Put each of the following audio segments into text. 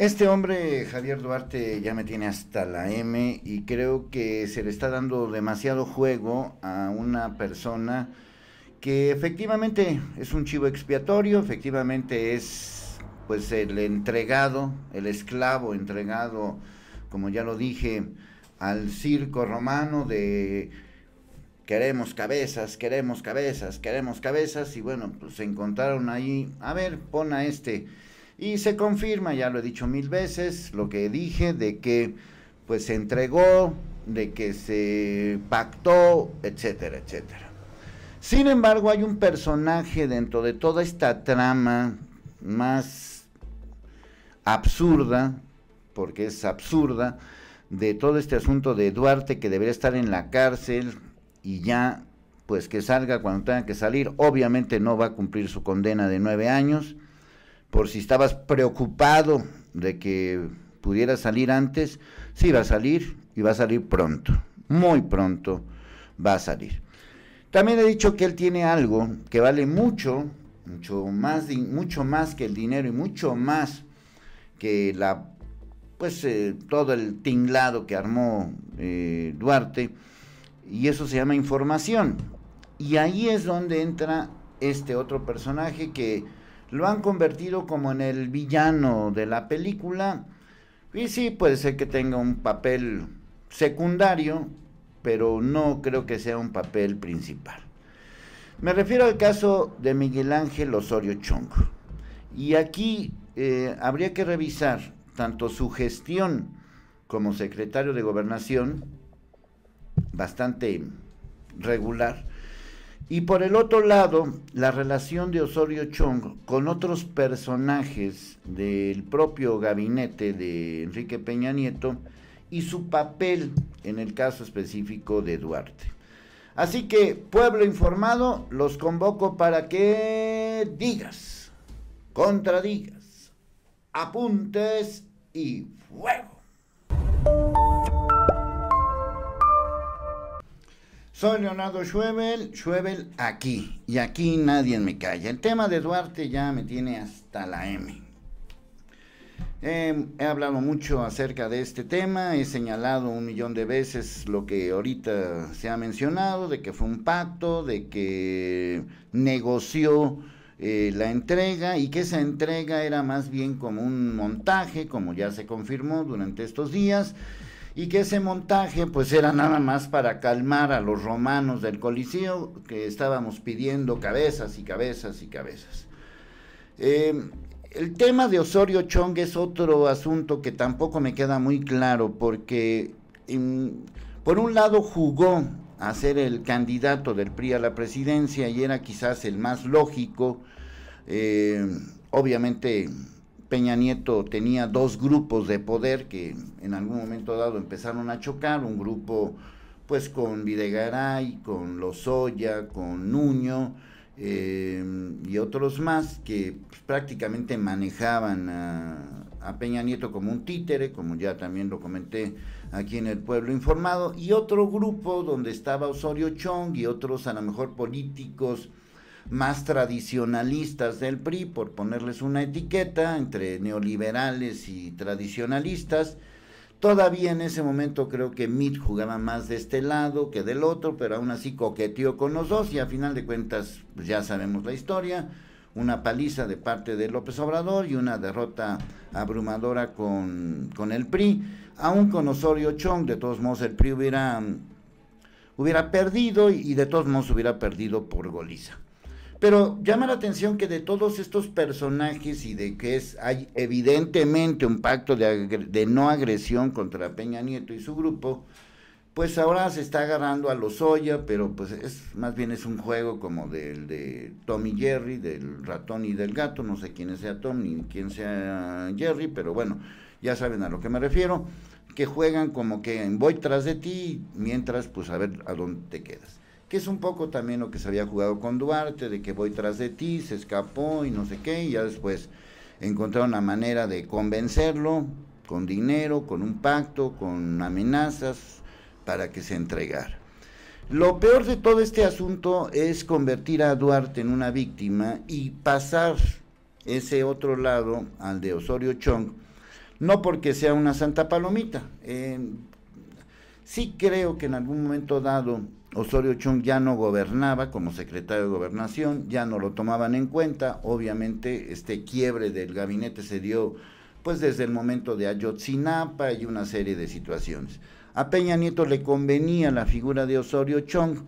Este hombre, Javier Duarte, ya me tiene hasta la M y creo que se le está dando demasiado juego a una persona que efectivamente es un chivo expiatorio, efectivamente es pues el entregado, el esclavo entregado, como ya lo dije, al circo romano de queremos cabezas, queremos cabezas, queremos cabezas y bueno, pues se encontraron ahí, a ver, pon a este y se confirma, ya lo he dicho mil veces, lo que dije de que pues se entregó, de que se pactó, etcétera, etcétera. Sin embargo, hay un personaje dentro de toda esta trama más absurda, porque es absurda, de todo este asunto de Duarte que debería estar en la cárcel y ya pues que salga cuando tenga que salir. Obviamente no va a cumplir su condena de nueve años por si estabas preocupado de que pudiera salir antes, sí va a salir y va a salir pronto, muy pronto va a salir. También he dicho que él tiene algo que vale mucho, mucho más, mucho más que el dinero y mucho más que la, pues eh, todo el tinglado que armó eh, Duarte y eso se llama información. Y ahí es donde entra este otro personaje que lo han convertido como en el villano de la película. Y sí, puede ser que tenga un papel secundario, pero no creo que sea un papel principal. Me refiero al caso de Miguel Ángel Osorio Chong. Y aquí eh, habría que revisar tanto su gestión como secretario de gobernación, bastante regular, y por el otro lado, la relación de Osorio Chong con otros personajes del propio gabinete de Enrique Peña Nieto y su papel en el caso específico de Duarte. Así que, pueblo informado, los convoco para que digas, contradigas, apuntes y fuego. Soy Leonardo Schuebel, Schuebel aquí, y aquí nadie me calla. El tema de Duarte ya me tiene hasta la M. Em, he hablado mucho acerca de este tema, he señalado un millón de veces lo que ahorita se ha mencionado, de que fue un pacto, de que negoció eh, la entrega y que esa entrega era más bien como un montaje, como ya se confirmó durante estos días y que ese montaje pues era nada más para calmar a los romanos del Coliseo que estábamos pidiendo cabezas y cabezas y cabezas. Eh, el tema de Osorio Chong es otro asunto que tampoco me queda muy claro porque mm, por un lado jugó a ser el candidato del PRI a la presidencia y era quizás el más lógico, eh, obviamente Peña Nieto tenía dos grupos de poder que en algún momento dado empezaron a chocar, un grupo pues con Videgaray, con Lozoya, con Nuño eh, y otros más que prácticamente manejaban a, a, Peña Nieto como un títere, como ya también lo comenté aquí en el Pueblo Informado, y otro grupo donde estaba Osorio Chong y otros a lo mejor políticos, más tradicionalistas del PRI, por ponerles una etiqueta, entre neoliberales y tradicionalistas. Todavía en ese momento creo que Mitt jugaba más de este lado que del otro, pero aún así coqueteó con los dos y a final de cuentas pues, ya sabemos la historia. Una paliza de parte de López Obrador y una derrota abrumadora con, con el PRI. Aún con Osorio Chong, de todos modos el PRI hubiera, hubiera perdido y, y de todos modos hubiera perdido por goliza. Pero llama la atención que de todos estos personajes y de que es, hay evidentemente un pacto de, no agresión contra Peña Nieto y su grupo, pues ahora se está agarrando a los Oya, pero pues es más bien es un juego como del de Tom y Jerry, del ratón y del gato, no sé quién sea Tom ni quién sea Jerry, pero bueno, ya saben a lo que me refiero, que juegan como que voy tras de ti, mientras pues a ver a dónde te quedas que es un poco también lo que se había jugado con Duarte, de que voy tras de ti, se escapó y no sé qué, y ya después encontraron la manera de convencerlo con dinero, con un pacto, con amenazas, para que se entregara. Lo peor de todo este asunto es convertir a Duarte en una víctima y pasar ese otro lado al de Osorio Chong, no porque sea una santa palomita. Eh, Sí creo que en algún momento dado Osorio Chong ya no gobernaba como secretario de gobernación, ya no lo tomaban en cuenta, obviamente este quiebre del gabinete se dio pues desde el momento de Ayotzinapa y una serie de situaciones. A Peña Nieto le convenía la figura de Osorio Chong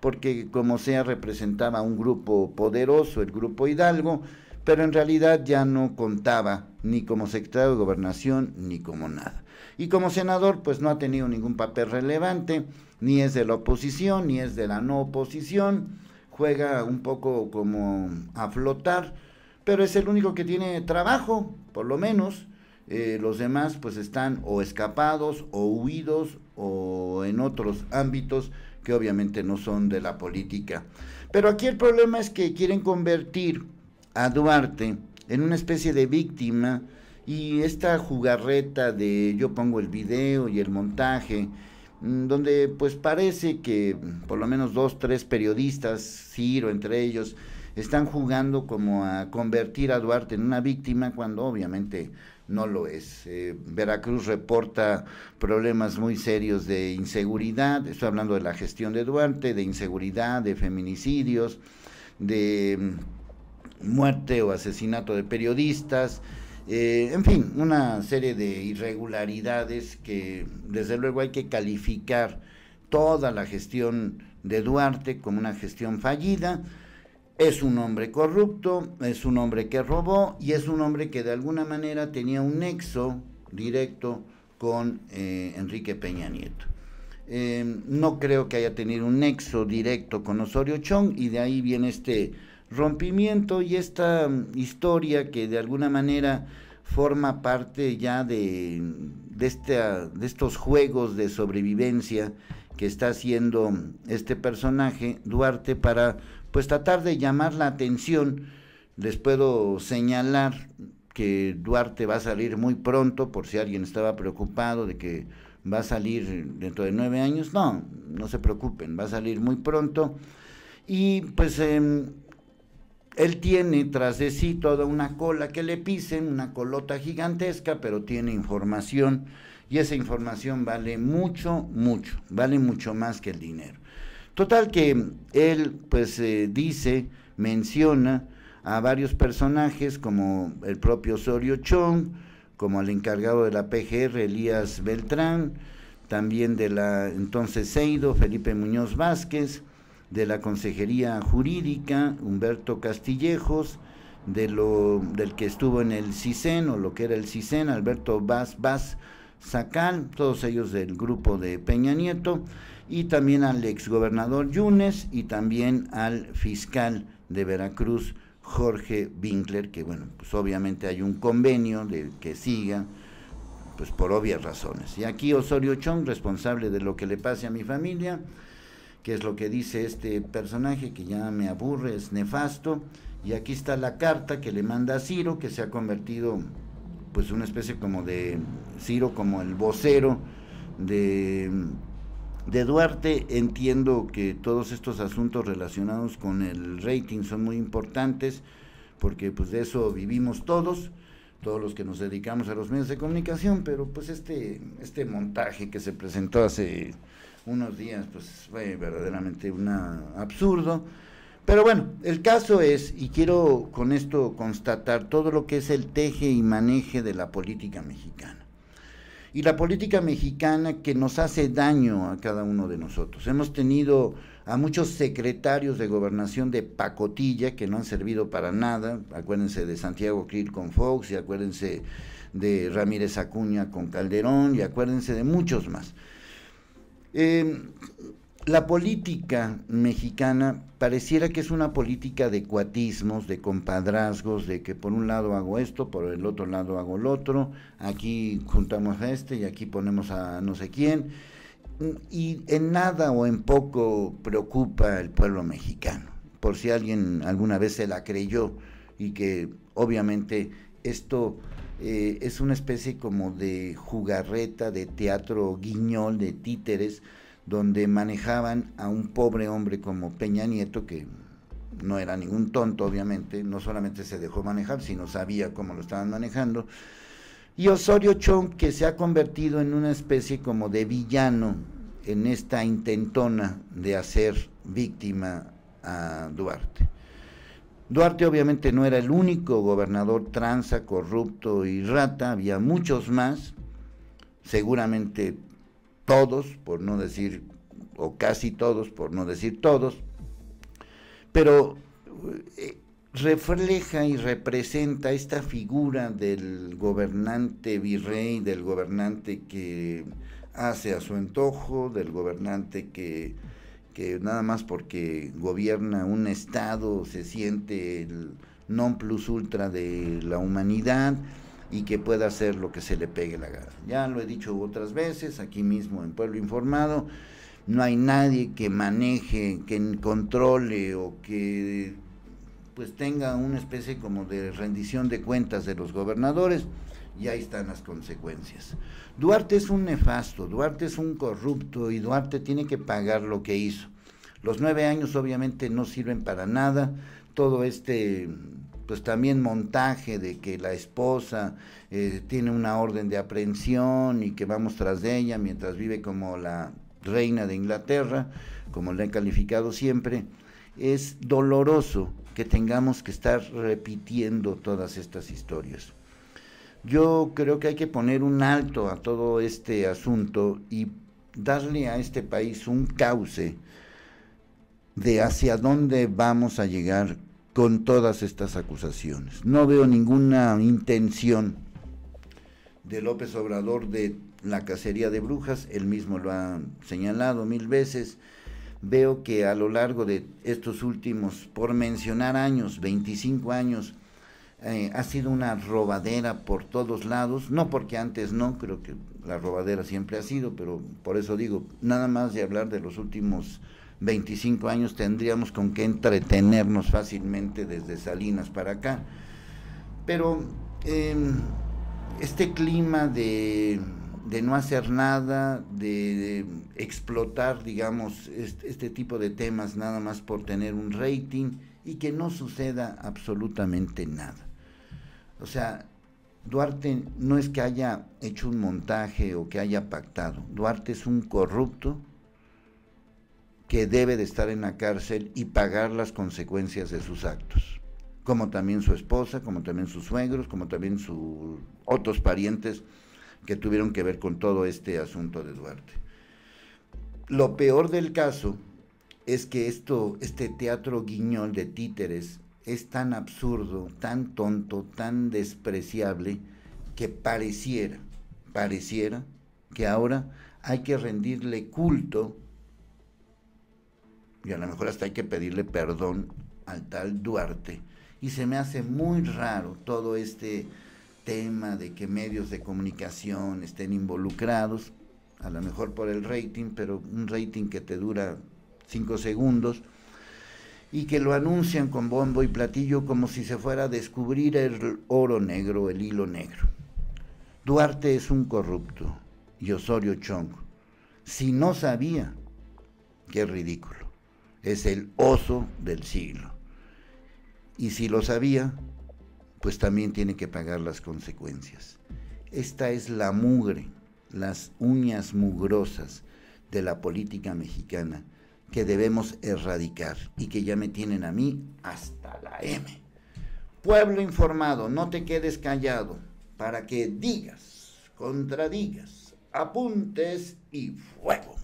porque como sea representaba un grupo poderoso, el grupo Hidalgo, pero en realidad ya no contaba ni como secretario de gobernación ni como nada. Y como senador, pues no ha tenido ningún papel relevante, ni es de la oposición, ni es de la no oposición, juega un poco como a flotar, pero es el único que tiene trabajo, por lo menos. Eh, los demás pues están o escapados o huidos o en otros ámbitos que obviamente no son de la política. Pero aquí el problema es que quieren convertir a Duarte en una especie de víctima y esta jugarreta de yo pongo el video y el montaje, mm, donde pues parece que por lo menos dos, tres periodistas, Ciro entre ellos, están jugando como a convertir a Duarte en una víctima cuando obviamente no lo es. Eh, Veracruz reporta problemas muy serios de inseguridad, estoy hablando de la gestión de Duarte, de inseguridad, de feminicidios, de mm, muerte o asesinato de periodistas, eh, en fin, una serie de irregularidades que desde luego hay que calificar toda la gestión de Duarte como una gestión fallida. Es un hombre corrupto, es un hombre que robó y es un hombre que de alguna manera tenía un nexo directo con eh, Enrique Peña Nieto. Eh, no creo que haya tenido un nexo directo con Osorio Chong y de ahí viene este rompimiento y esta mm, historia que de alguna manera forma parte ya de, mm, de, este, de estos juegos de sobrevivencia que está haciendo mm, este personaje Duarte para pues tratar de llamar la atención. Les puedo señalar que Duarte va a salir muy pronto por si alguien estaba preocupado de que va a salir dentro de nueve años. No, no se preocupen, va a salir muy pronto. Y pues en em, él tiene tras de sí toda una cola que le pisen, una colota gigantesca, pero tiene información y esa información vale mucho, mucho, vale mucho más que el dinero. Total que él pues eh, dice, menciona a varios personajes como el propio Osorio Chong, como el encargado de la PGR, Elías Beltrán, también de la entonces Seido, Felipe Muñoz Vázquez, de la Consejería Jurídica, Humberto Castillejos, de lo, del que estuvo en el CISEN o lo que era el CISEN, Alberto Vaz Vaz Sacal, todos ellos del grupo de Peña Nieto, y también al exgobernador Yunes y también al fiscal de Veracruz, Jorge Winkler, que bueno, pues obviamente hay un convenio de que siga, pues por obvias razones. Y aquí Osorio Chong, responsable de lo que le pase a mi familia, que es lo que dice este personaje que ya me aburre, es nefasto. Y aquí está la carta que le manda a Ciro, que se ha convertido pues una especie como de Ciro como el vocero de, de Duarte. Entiendo que todos estos asuntos relacionados con el rating son muy importantes porque pues de eso vivimos todos todos los que nos dedicamos a los medios de comunicación, pero pues este, este montaje que se presentó hace unos días, pues fue verdaderamente un absurdo. Pero bueno, el caso es, y quiero con esto constatar todo lo que es el teje y maneje de la política mexicana. Y la política mexicana que nos hace daño a cada uno de nosotros. Hemos tenido a muchos secretarios de gobernación de pacotilla que no han servido para nada. Acuérdense de Santiago Creel con Fox y acuérdense de Ramírez Acuña con Calderón y acuérdense de muchos más. Em, la política mexicana pareciera que es una política de cuatismos, de compadrazgos, de que por un lado hago esto, por el otro lado hago el otro, aquí juntamos a este y aquí ponemos a no sé quién. Y en nada o en poco preocupa el pueblo mexicano, por si alguien alguna vez se la creyó y que obviamente esto eh, es una especie como de jugarreta, de teatro guiñol, de títeres, donde manejaban a un pobre hombre como Peña Nieto, que no era ningún tonto, obviamente, no solamente se dejó manejar, sino sabía cómo lo estaban manejando, y Osorio Chong, que se ha convertido en una especie como de villano en esta intentona de hacer víctima a Duarte. Duarte obviamente no era el único gobernador tranza, corrupto y rata, había muchos más, seguramente todos, por no decir, o casi todos, por no decir todos, pero eh, refleja y representa esta figura del gobernante virrey, del gobernante que hace a su antojo, del gobernante que que nada más porque gobierna un estado se siente el non plus ultra de la humanidad y que pueda hacer lo que se le pegue la gana. Ya lo he dicho otras veces, aquí mismo en Pueblo Informado, no hay nadie que maneje, que controle o que pues tenga una especie como de rendición de cuentas de los gobernadores y ahí están las consecuencias. Duarte es un nefasto, Duarte es un corrupto y Duarte tiene que pagar lo que hizo. Los nueve años obviamente no sirven para nada, todo este pues también montaje de que la esposa eh, tiene una orden de aprehensión y que vamos tras de ella mientras vive como la reina de Inglaterra, como la han calificado siempre, es doloroso que tengamos que estar repitiendo todas estas historias. Yo creo que hay que poner un alto a todo este asunto y darle a este país un cauce de hacia dónde vamos a llegar con todas estas acusaciones. No veo ninguna intención de López Obrador de la cacería de brujas, él mismo lo ha señalado mil veces. Veo que a lo largo de estos últimos, por mencionar años, 25 años, eh, ha sido una robadera por todos lados, no porque antes no, creo que la robadera siempre ha sido, pero por eso digo, nada más de hablar de los últimos 25 años tendríamos con qué entretenernos fácilmente desde Salinas para acá. Pero em, este clima de de no hacer nada, de, explotar, digamos, este, este, tipo de temas nada más por tener un rating y que no suceda absolutamente nada. O sea, Duarte no es que haya hecho un montaje o que haya pactado. Duarte es un corrupto que debe de estar en la cárcel y pagar las consecuencias de sus actos. Como también su esposa, como también sus suegros, como también sus otros parientes que tuvieron que ver con todo este asunto de Duarte. Lo peor del caso es que esto, este teatro guiñol de títeres es tan absurdo, tan tonto, tan despreciable, que pareciera, pareciera que ahora hay que rendirle culto y a lo mejor hasta hay que pedirle perdón al tal Duarte. Y se me hace muy raro todo este tema de que medios de comunicación estén involucrados, a lo mejor por el rating, pero un rating que te dura cinco segundos, y que lo anuncian con bombo y platillo como si se fuera a descubrir el oro negro, el hilo negro. Duarte es un corrupto y Osorio Chong. Si no sabía, qué ridículo. Es el oso del siglo. Y si lo sabía, pues también tiene que pagar las consecuencias. Esta es la mugre, las uñas mugrosas de la política mexicana que debemos erradicar y que ya me tienen a mí hasta la M. Pueblo informado, no te quedes callado para que digas, contradigas, apuntes y fuego.